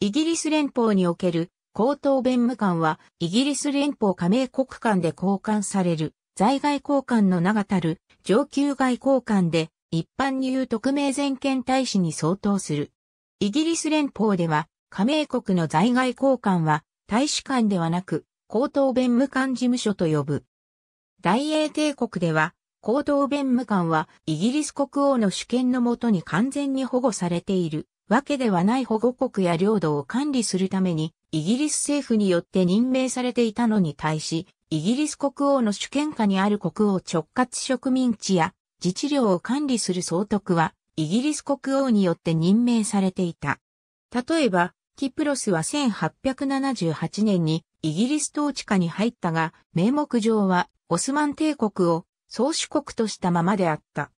イギリス連邦における高等弁務官は、イギリス連邦加盟国間で交換される、在外交換の名がたる上級外交換で、一般に言う特命全権大使に相当する。イギリス連邦では、加盟国の在外交換は、大使館ではなく、高等弁務官事務所と呼ぶ。大英帝国では、高等弁務官は、イギリス国王の主権のもとに完全に保護されている、わけではない保護国や領土を管理するために、イギリス政府によって任命されていたのに対し、イギリス国王の主権下にある国王直轄植民地や自治領を管理する総督は、イギリス国王によって任命されていた。例えば、キプロスは1878年にイギリス統治下に入ったが、名目上はオスマン帝国を総主国としたままであった。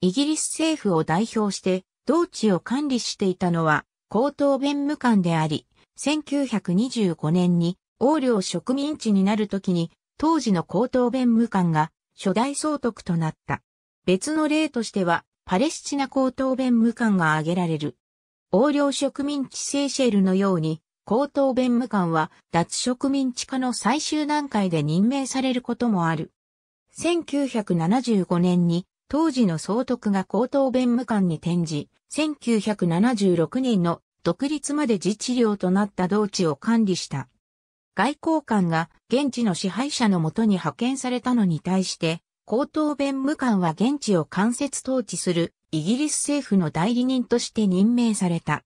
イギリス政府を代表して同地を管理していたのは、高等弁務官であり、1925年に、王領植民地になるときに、当時の高等弁務官が、初代総督となった。別の例としては、パレスチナ高等弁務官が挙げられる。横領植民地セーシェルのように、高等弁務官は脱植民地化の最終段階で任命されることもある。1975年に当時の総督が高等弁務官に転じ、1976年の独立まで自治領となった同地を管理した。外交官が現地の支配者のもとに派遣されたのに対して、高等弁務官は現地を間接統治するイギリス政府の代理人として任命された。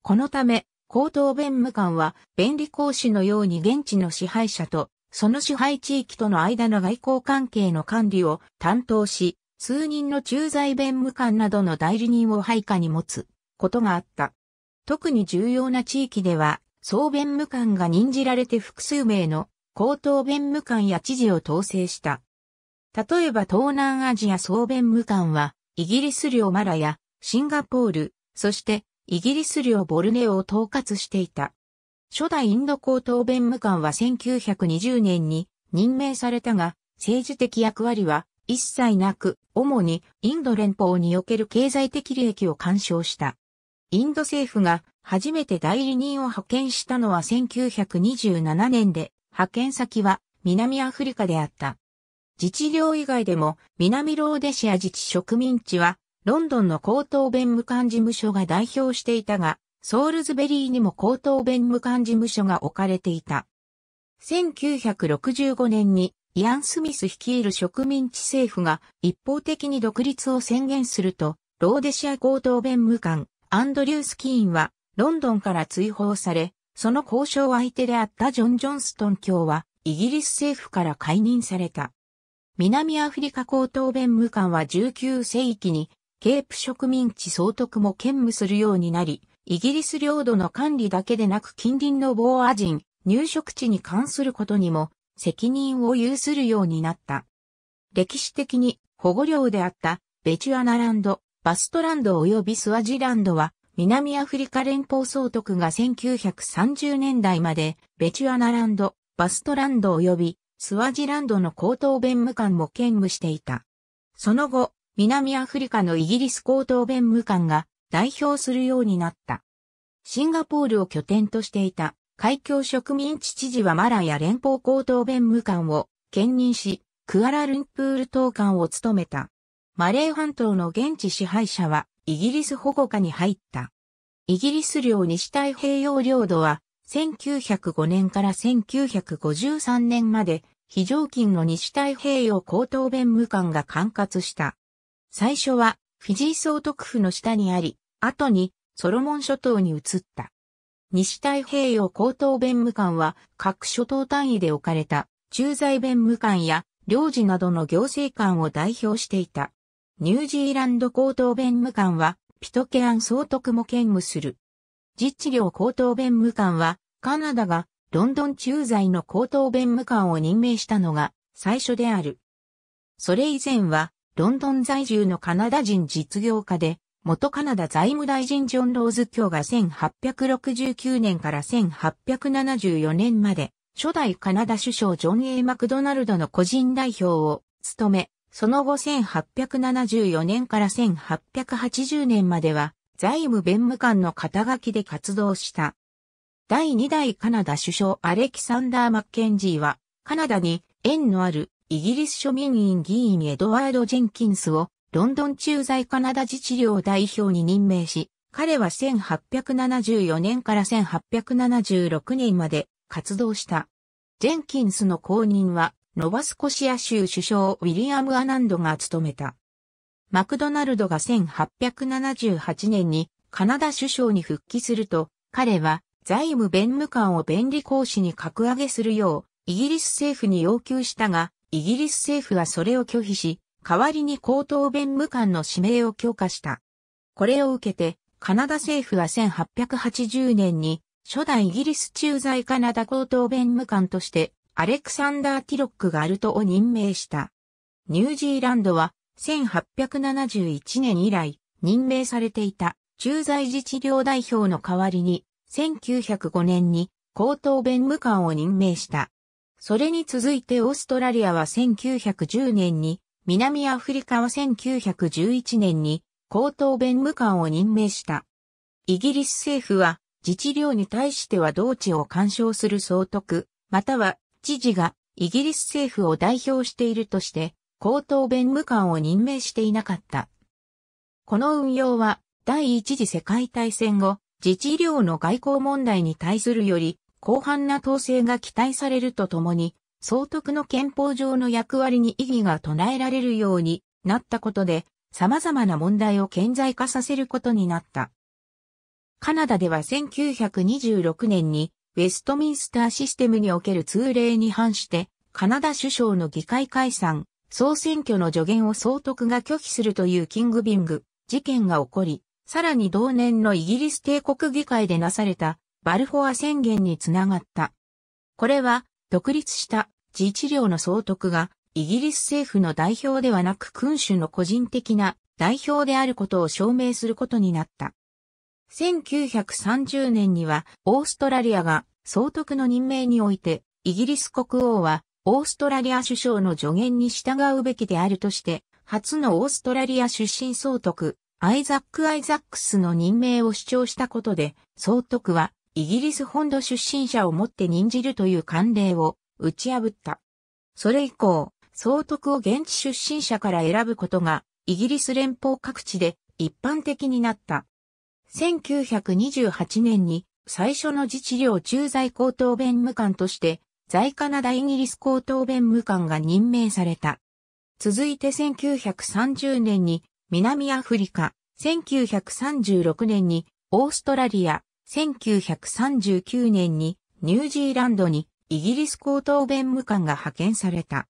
このため、高等弁務官は弁理講師のように現地の支配者とその支配地域との間の外交関係の管理を担当し、数人の駐在弁務官などの代理人を配下に持つことがあった。特に重要な地域では、総弁務官が任じられて複数名の高等弁務官や知事を統制した。例えば東南アジア総弁務官は、イギリス領マラやシンガポール、そしてイギリス領ボルネオを統括していた。初代インド高等弁務官は1920年に任命されたが、政治的役割は一切なく、主にインド連邦における経済的利益を干渉した。インド政府が初めて代理人を派遣したのは1927年で、派遣先は南アフリカであった。自治領以外でも南ローデシア自治植民地はロンドンの高等弁務官事務所が代表していたが、ソールズベリーにも高等弁務官事務所が置かれていた。1965年にイアン・スミス率いる植民地政府が一方的に独立を宣言すると、ローデシア高等弁務官、アンドリュース・キーンは、ロンドンから追放され、その交渉相手であったジョン・ジョンストン卿は、イギリス政府から解任された。南アフリカ高等弁務官は19世紀に、ケープ植民地総督も兼務するようになり、イギリス領土の管理だけでなく近隣のボーア人、入植地に関することにも責任を有するようになった。歴史的に保護領であったベチュアナランド、バストランド及びスワジランドは南アフリカ連邦総督が1930年代までベチュアナランド、バストランド及びスワジランドの高等弁務官も兼務していた。その後、南アフリカのイギリス高等弁務官が代表するようになった。シンガポールを拠点としていた海峡植民地知事はマラヤ連邦高等弁務官を兼任し、クアラルンプール党官を務めた。マレー半島の現地支配者はイギリス保護下に入った。イギリス領西太平洋領土は1905年から1953年まで非常勤の西太平洋高等弁務官が管轄した。最初はフィジー総督府の下にあり、後にソロモン諸島に移った。西太平洋高等弁務官は各諸島単位で置かれた駐在弁務官や領事などの行政官を代表していた。ニュージーランド高等弁務官はピトケアン総督も兼務する。実地領高等弁務官はカナダがロンドン駐在の高等弁務官を任命したのが最初である。それ以前はロンドン在住のカナダ人実業家で元カナダ財務大臣ジョン・ローズ卿が1869年から1874年まで、初代カナダ首相ジョン・ A・ マクドナルドの個人代表を務め、その後1874年から1880年までは財務弁務官の肩書きで活動した。第2代カナダ首相アレキサンダー・マッケンジーはカナダに縁のあるイギリス庶民院議員エドワード・ジェンキンスをロンドン駐在カナダ自治領代表に任命し、彼は1874年から1876年まで活動した。ジェンキンスの後任は、ノバスコシア州首相ウィリアム・アナンドが務めた。マクドナルドが1878年にカナダ首相に復帰すると、彼は財務弁務官を弁理講師に格上げするよう、イギリス政府に要求したが、イギリス政府はそれを拒否し、代わりに高等弁務官の指名を許可した。これを受けて、カナダ政府は1880年に、初代イギリス駐在カナダ高等弁務官として、アレクサンダー・ティロック・ガルトを任命した。ニュージーランドは、1871年以来、任命されていた駐在自治領代表の代わりに、1905年に高等弁務官を任命した。それに続いてオーストラリアは1910年に南アフリカは1911年に高等弁務官を任命した。イギリス政府は自治領に対しては同地を干渉する総督、または知事がイギリス政府を代表しているとして、高等弁務官を任命していなかった。この運用は第一次世界大戦後、自治領の外交問題に対するより広範な統制が期待されるとともに、総督の憲法上の役割に意義が唱えられるようになったことで、様々な問題を顕在化させることになった。カナダでは1926年に、ウェストミンスターシステムにおける通例に反して、カナダ首相の議会解散、総選挙の助言を総督が拒否するというキングビング事件が起こり、さらに同年のイギリス帝国議会でなされたバルフォア宣言につながった。これは独立した自治領の総督が、イギリス政府の代表ではなく君主の個人的な代表であることを証明することになった。1930年には、オーストラリアが総督の任命において、イギリス国王は、オーストラリア首相の助言に従うべきであるとして、初のオーストラリア出身総督、アイザック・アイザックスの任命を主張したことで、総督はイギリス本土出身者をもって任じるという慣例を打ち破った。それ以降、総督を現地出身者から選ぶことが、イギリス連邦各地で一般的になった。1928年に最初の自治領駐在高等弁務官として、在カナダイギリス高等弁務官が任命された。続いて1930年に南アフリカ、1936年にオーストラリア、1939年にニュージーランドにイギリス高等弁務官が派遣された。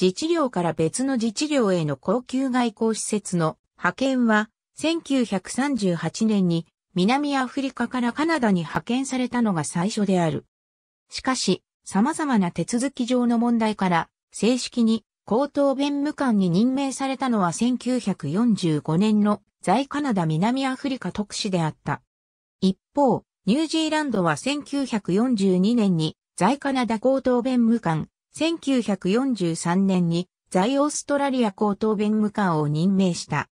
自治領から別の自治領への高級外交施設の派遣は、1938年に南アフリカからカナダに派遣されたのが最初である。しかし、様々な手続き上の問題から、正式に高等弁務官に任命されたのは1945年の在カナダ南アフリカ特使であった。一方、ニュージーランドは1942年に在カナダ高等弁務官、1943年に在オーストラリア高等弁務官を任命した。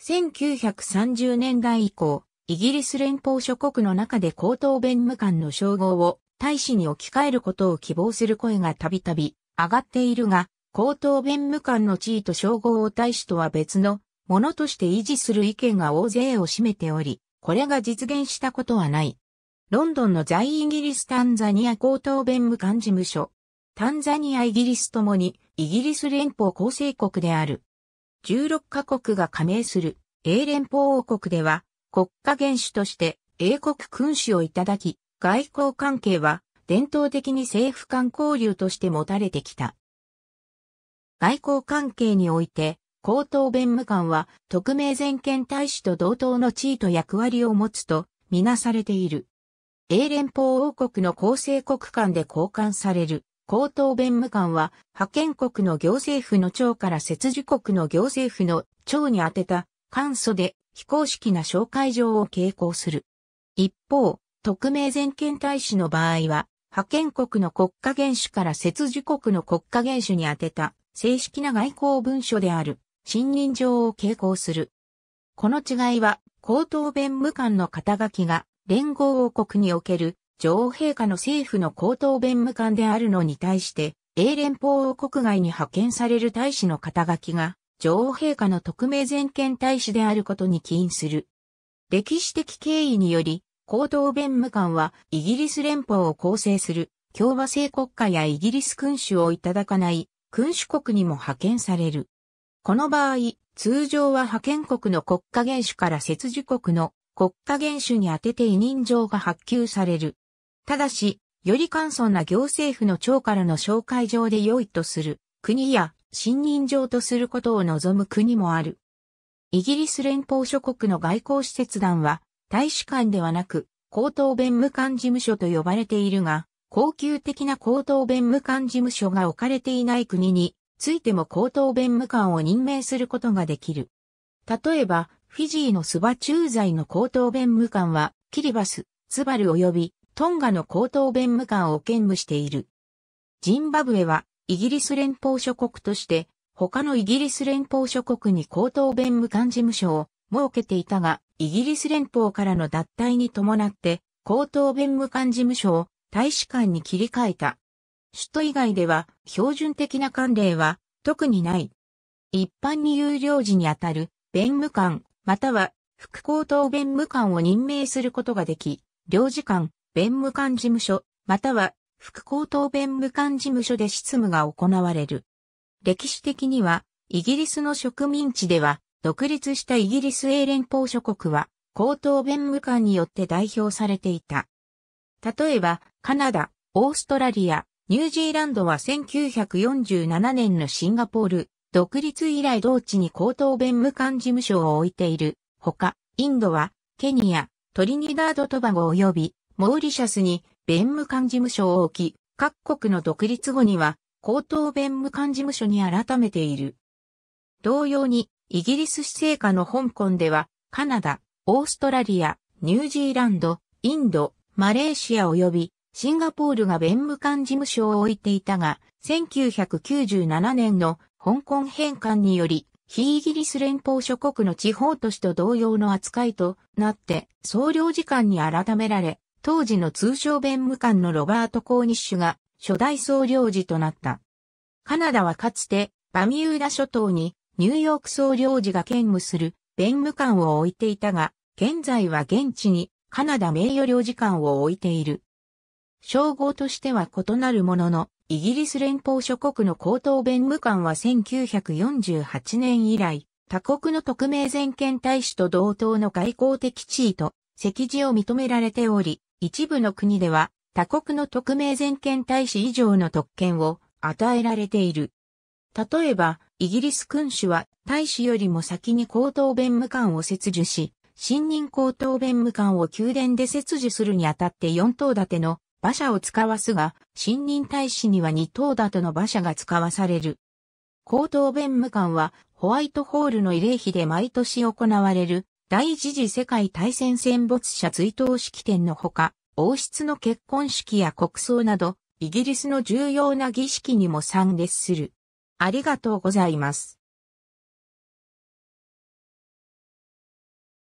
1930年代以降、イギリス連邦諸国の中で高等弁務官の称号を大使に置き換えることを希望する声がたびたび上がっているが、高等弁務官の地位と称号を大使とは別のものとして維持する意見が大勢を占めており、これが実現したことはない。ロンドンの在イギリス・タンザニア高等弁務官事務所。タンザニア・イギリスともに、イギリス連邦構成国である。16カ国が加盟する、英連邦王国では、国家元首として英国君主をいただき、外交関係は伝統的に政府間交流として持たれてきた。外交関係において、高等弁務官は特命全権大使と同等の地位と役割を持つとみなされている。英連邦王国の構成国間で交換される。高等弁務官は、派遣国の行政府の長から設置国の行政府の長に宛てた簡素で非公式な紹介状を傾向する。一方、特命全権大使の場合は、派遣国の国家元首から設置国の国家元首に宛てた正式な外交文書である信任状を傾向する。この違いは、高等弁務官の肩書きが連合王国における女王陛下の政府の高等弁務官であるのに対して、英連邦王国外に派遣される大使の肩書きが、女王陛下の特命全権大使であることに起因する。歴史的経緯により、高等弁務官はイギリス連邦を構成する共和制国家やイギリス君主をいただかない君主国にも派遣される。この場合、通常は派遣国の国家元首から接受国の国家元首に宛てて委任状が発給される。ただし、より簡素な行政府の長からの紹介状で良いとする国や信任状とすることを望む国もある。イギリス連邦諸国の外交使節団は大使館ではなく高等弁務官事務所と呼ばれているが、高級的な高等弁務官事務所が置かれていない国についても高等弁務官を任命することができる。例えば、フィジーのスバ駐在の高等弁務官は、キリバス、ツバル及びトンガの高等弁務官を兼務している。ジンバブエは、イギリス連邦諸国として、他のイギリス連邦諸国に高等弁務官事務所を設けていたが、イギリス連邦からの脱退に伴って、高等弁務官事務所を大使館に切り替えた。首都以外では標準的な慣例は特にない。一般に有料時にあたる弁務官または、副高等弁務官を任命することができ、領事館、弁務官事務所、または、副高等弁務官事務所で執務が行われる。歴史的には、イギリスの植民地では、独立したイギリス英連邦諸国は、高等弁務官によって代表されていた。例えば、カナダ、オーストラリア、ニュージーランドは1947年のシンガポール独立以来同地に高等弁務官事務所を置いている。ほか、インドは、ケニア、トリニダード・トバゴ及び、モーリシャスに弁務官事務所を置き、各国の独立後には、高等弁務官事務所に改めている。同様に、イギリス施政下の香港では、カナダ、オーストラリア、ニュージーランド、インド、マレーシア及び、シンガポールが弁務官事務所を置いていたが、1997年の香港返還により、非イギリス連邦諸国の地方都市と同様の扱いとなって、総領事館に改められ、当時の通称弁務官のロバート・コーニッシュが初代総領事となった。カナダはかつてバミューダ諸島にニューヨーク総領事が兼務する弁務官を置いていたが、現在は現地にカナダ名誉領事館を置いている。称号としては異なるものの、イギリス連邦諸国の高等弁務官は1948年以来、他国の特命全権大使と同等の外交的地位と席次を認められており、一部の国では他国の特命全権大使以上の特権を与えられている。例えば、イギリス君主は大使よりも先に高等弁務官を設置し、新任高等弁務官を宮殿で設置するにあたって4等立ての馬車を使わすが、新任大使には二等だとの馬車が使わされる。高等弁務官はホワイトホールの慰霊碑で毎年行われる第一次世界大戦戦没者追悼式典のほか、王室の結婚式や国葬など、イギリスの重要な儀式にも参列する。ありがとうございます。